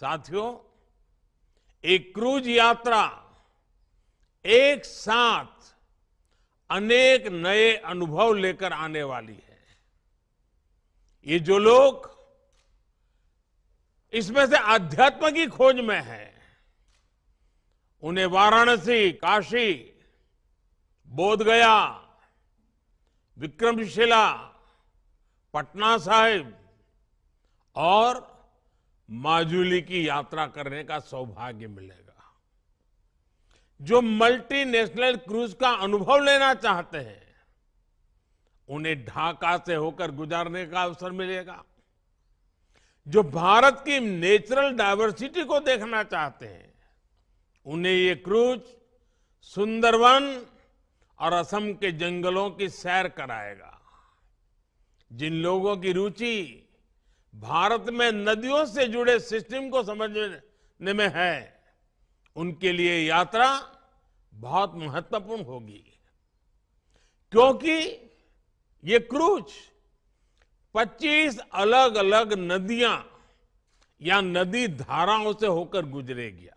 साथियों एक क्रूज यात्रा एक साथ अनेक नए अनुभव लेकर आने वाली है ये जो लोग इसमें से आध्यात्म की खोज में है उन्हें वाराणसी काशी बोधगया विक्रमशिला पटना साहिब और माजुली की यात्रा करने का सौभाग्य मिलेगा जो मल्टीनेशनल क्रूज का अनुभव लेना चाहते हैं उन्हें ढाका से होकर गुजारने का अवसर मिलेगा जो भारत की नेचुरल डायवर्सिटी को देखना चाहते हैं उन्हें ये क्रूज सुंदरवन और असम के जंगलों की सैर कराएगा जिन लोगों की रुचि भारत में नदियों से जुड़े सिस्टम को समझने में है उनके लिए यात्रा बहुत महत्वपूर्ण होगी क्योंकि ये क्रूज 25 अलग अलग नदियां या नदी धाराओं से होकर गुजरेगी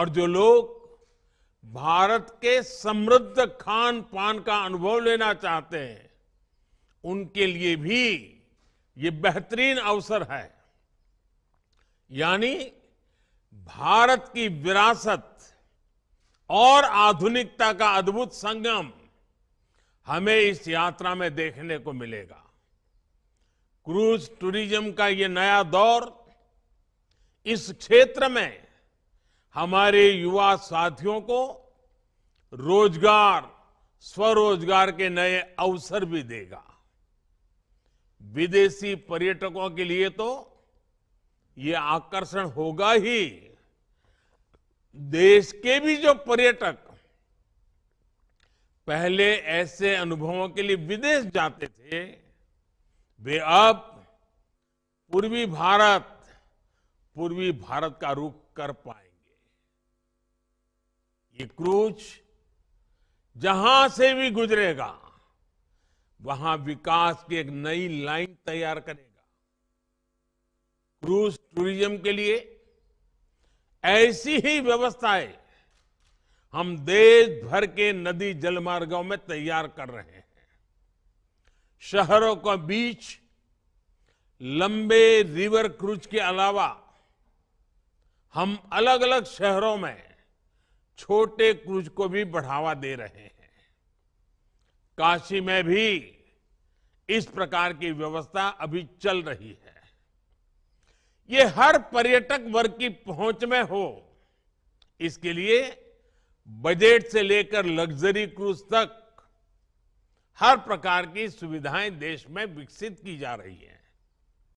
और जो लोग भारत के समृद्ध खान पान का अनुभव लेना चाहते हैं उनके लिए भी ये बेहतरीन अवसर है यानी भारत की विरासत और आधुनिकता का अद्भुत संगम हमें इस यात्रा में देखने को मिलेगा क्रूज टूरिज्म का ये नया दौर इस क्षेत्र में हमारे युवा साथियों को रोजगार स्वरोजगार के नए अवसर भी देगा विदेशी पर्यटकों के लिए तो ये आकर्षण होगा ही देश के भी जो पर्यटक पहले ऐसे अनुभवों के लिए विदेश जाते थे वे अब पूर्वी भारत पूर्वी भारत का रुख कर पाएंगे ये क्रूज जहां से भी गुजरेगा वहां विकास की एक नई लाइन तैयार करेगा क्रूज टूरिज्म के लिए ऐसी ही व्यवस्थाएं हम देश भर के नदी जलमार्गों में तैयार कर रहे हैं शहरों के बीच लंबे रिवर क्रूज के अलावा हम अलग अलग शहरों में छोटे क्रूज को भी बढ़ावा दे रहे हैं काशी में भी इस प्रकार की व्यवस्था अभी चल रही है ये हर पर्यटक वर्ग की पहुंच में हो इसके लिए बजट से लेकर लग्जरी क्रूज तक हर प्रकार की सुविधाएं देश में विकसित की जा रही हैं